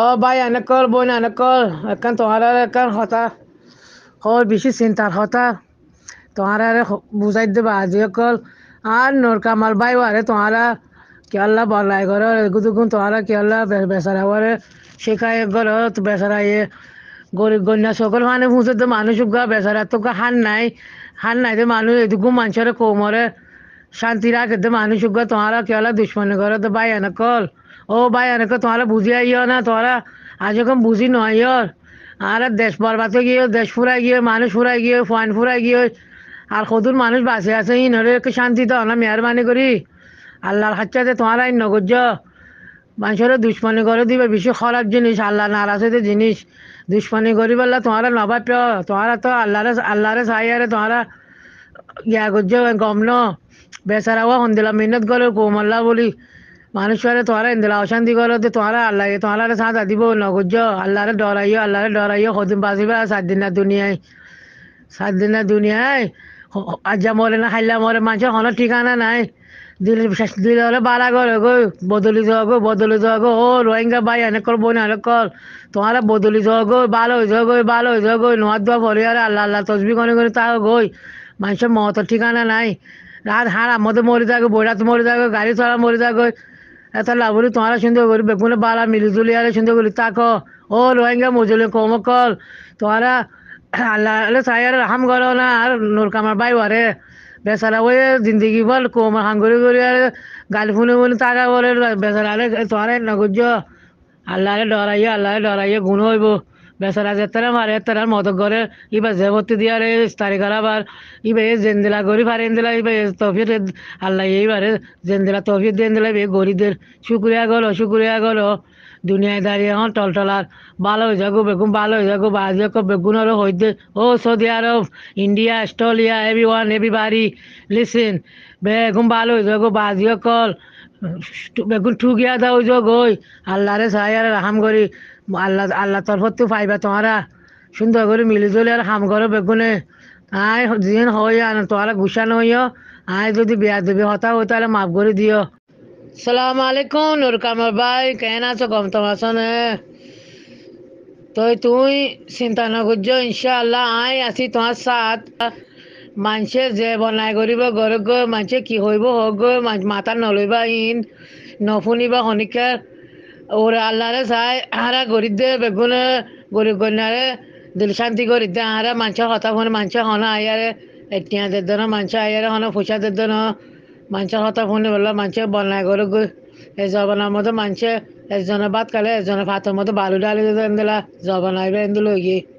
ও ভাই এনেকল বোন এনেকল এখন তোহারার এখন হতা হর বেশি চিন্তার হতা তোহারা বুঝাই দেবা আজি অকল আর নরকা মাল বাই আরে তোহারা কেয়াল্লা বলাই ঘর এগুদুগুন তোহারা কেয়াল্লা বেচারা ঘরে শেখায় ঘর বেচারা ইয়ে গরিব গন্যা সকল মানে পুঁজে তো মানুষ গা বেচারা তো হান নাই হান নাই তো মানুষ এটুকু মানুষের কোমরে শান্তি রাখে তো মানুষ গা তোহারা কেয়াল্লা দুশ্মনী ঘরে তো বাই এনেকল ও ভাই অনেক তোমরা বুঝি यो না তোমরা আজ এখন বুঝি নয় योर আর দেশ বরবাদে গিয়ে দেশ ফুরাই গিয়ে মানুষ ফুরাই গিয়ে ফান ফুরাই গিয়ে আর সদূর মানুষ বাঁচে আছে ইনরে একটু শান্তি তো না মেহরবানি করি আল্লাহর হাচ্চাতে তোমার আইন নগর্য মানুষের দুশ্মনি করে দিবে বেশি খারাপ জিনিস আল্লাহ নারাজ জিনিস দুশ্মনি করি বললা নবাব নবাপ্য তোমারা তো আল্লাহরে আল্লাহরে আরে তোমারা ইয়া গজ্জ গম ন বেচারাও সন্ধিলা মিনত করে কোমল্লা বলি মানুষরে তোহারা ইন্দিরা অশান্তি করো তো তোহারা আল্লাহ তোহারা সাজা দিব নগজ আল্লাহরে ডরাইও আল্লাহরে ডরাইও সদিন বাঁচিবা সাত দিনা দুনিয়ায় সাত দিনা দুনিয়াই আজ্জা মরে না হাইলা মরে মানুষের হলো ঠিকানা নাই দিলে দিলে হলে বাড়া করে গো বদলি যাও বদলি যাও গো ও রোহিঙ্গা ভাই এনে কর বোন এনে কর তোমারা বদলি যাও গো ভালো হয়ে যাও গো ভালো হয়ে যাও গো নোয়ার দোয়া ভরে আর আল্লাহ আল্লাহ তসবি করে করে তাও গই মানুষের মতো ঠিকানা নাই রাত হারা মতো মরে যাগো বৈরাত মরে যাগো গাড়ি চড়া মরে যাগো এতলা বলি তোমারা সুন্দর করি বেকুনে বালা মিলি তুলি আরে সুন্দর করি তাক ও রোহিঙ্গা মজুলি কমকল তোমারা আল্লাহ আলে সাইয়ার হাম করো না আর নূর কামার বাই ওয়ারে বেচারা ওই জিন্দগি বল কোমর হাম করি করি আর গালি ফুনে বলে তাকা বলে বেচারা আলে তোমারা নগজ্য আল্লাহরে ডরাইয়া আল্লাহরে ডরাইয়া গুণ হইব বেচারা যেতারে মারে তারার মত করে ইবা জেবতি দিয়ে রে স্তারি করাবার আবার ইবে জেন্দিলা গরি হারেন দিলা ইবে তফির আল্লাহ এইবারে জেন্দিলা তফির দেন দিলা এই গরিদের শুক্রিয়া গলো শুক্রিয়া গলো দুনিয়ায় দাঁড়িয়ে এখন টলটলার ভালো হয়ে যাগো বেগুন ভালো হয়ে যাগো বাজেকো বেগুনেরও হইতে ও সৌদি আরব ইন্ডিয়া অস্ট্রেলিয়া এভি ওয়ান এভি বাড়ি লিসেন বেগুন ভালো হয়ে যাগো বাজিও কল বেগুন ঠুকিয়া দাও যোগ হই আল্লাহরে সাহায্য আর হাম করি আল্লাহ আল্লাহ তরফ তো পাইবা তোমারা সুন্দর করে মিলি জলি আর হাম করো বেগুনে আয় জিন হই আর তোরা গুছান হইও আয় যদি বিয়া দিবি হতা হই তাহলে মাফ করে দিও সালাম আলাইকুম নুর কামর ভাই কেন আছো কম তোমার তো তুই চিন্তা না করছো ইনশাআল্লাহ আয় আসি তোমার সাথ মানুষে যে বনাই কৰিব ঘৰত গৈ মানুহে কি হইব হওক গৈ মাথা নলইবা ইন নফুনিবা শনিকা ওরা আল্লাহরে চাই আহারা গরিব দে বেগুনে গরিব কন্যারে দিল শান্তি গরিব দে আহারা মানুষের হতা ফোন মানুষের হনা আইয়ারে এটিয়া দে দন মানুষের আইয়ারে হনা ফুসা দে দন মানুষের হতা ফোনে বললো মানুষের বনাই গরু এই জবানার মতো মানুষে একজনে ভাত খালে একজনে ভাতের মতো বালু ডালি দিলা জবান আইবে এন্দু লই গিয়ে